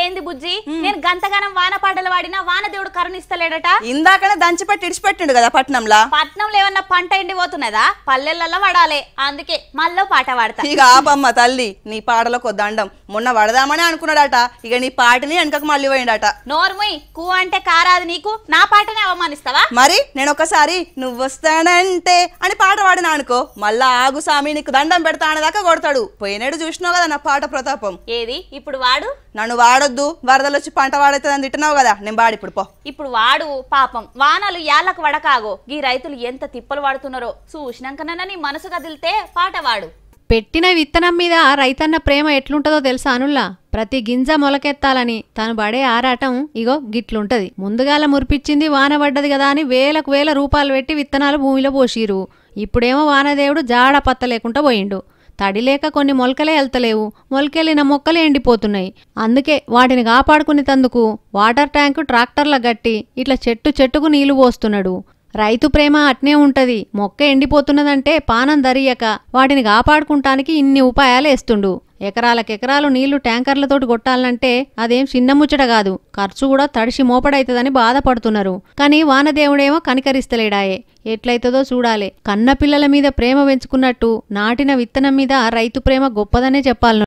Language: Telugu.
ఏంది బుజ్జి నేను గంతగానం వాన పాటలు వాడినా వాన దేవుడు కరుణిస్తలేడట ఇందాకనే దంచిపెట్టి ఇడిచిపెట్టిండు కదా పట్నంలా పట్నంలో ఏమన్నా పంట ఎండిపోతున్నదా పల్లెలలో వాడాలి అందుకే మళ్ళీ పాట వాడతా ఇక ఆపమ్మ తల్లి నీ పాటలకు దండం మొన్న పడదామని అనుకున్నాడట ఇక నీ పాటని వెనకకు మళ్ళీ పోయిండట నోర్మయ్ కూ అంటే కారాదు నీకు నా పాటనే అవమానిస్తావా మరి నేను ఒకసారి నువ్వు వస్తానంటే అని పాట వాడినా అనుకో మళ్ళా ఆగు స్వామి నీకు దండం పెడతా అనేదాకా కొడతాడు పోయినాడు చూసినావు కదా నా పాట ప్రతాపం ఏది ఇప్పుడు వాడు నన్ను వాడొద్దు వరదలు వచ్చి పంట వాడవుతుందని తిట్టినావు కదా నేను వాడి ఇప్పుడు పో ఇప్పుడు వాడు పాపం వానలు ఏళ్లకు వడకాగో ఈ రైతులు ఎంత తిప్పలు వాడుతున్నారో చూసినాకనన్నా నీ మనసు కదిలితే పాట వాడు పెట్టిన విత్తనం మీద రైతన్న ప్రేమ ఎట్లుంటదో తెలుసా అనుల్లా ప్రతి గింజ మొలకెత్తాలని తను పడే ఆరాటం ఇగో గిట్లుంటది ముందుగాల మురిపించింది వాన పడ్డది కదా అని వేలకు వేల రూపాయలు పెట్టి విత్తనాలు భూమిలో పోసిరు ఇప్పుడేమో వానదేవుడు జాడ పత్త లేకుండా పోయిండు తడిలేక కొన్ని మొలకలే వెళ్తలేవు మొలకెళ్ళిన మొక్కలే ఎండిపోతున్నాయి అందుకే వాటిని కాపాడుకునేటందుకు వాటర్ ట్యాంకు ట్రాక్టర్ల గట్టి ఇట్లా చెట్టు చెట్టుకు నీళ్లు పోస్తున్నాడు రైతు ప్రేమ అట్నే ఉంటది మొక్క ఎండిపోతున్నదంటే పానం దరియక వాటిని కాపాడుకుంటానికి ఇన్ని ఉపాయాలు వేస్తుండు ఎకరాలకెకరాలు నీళ్లు ట్యాంకర్లతోటి కొట్టాలంటే అదేం చిన్నముచ్చట కాదు ఖర్చు కూడా తడిసి మోపడైతుందని బాధపడుతున్నారు కానీ వానదేవుడేమో కనికరిస్తలేడాయే ఎట్లయితదో చూడాలి కన్న పిల్లల మీద ప్రేమ పెంచుకున్నట్టు నాటిన విత్తనం మీద రైతు ప్రేమ గొప్పదనే చెప్పాలను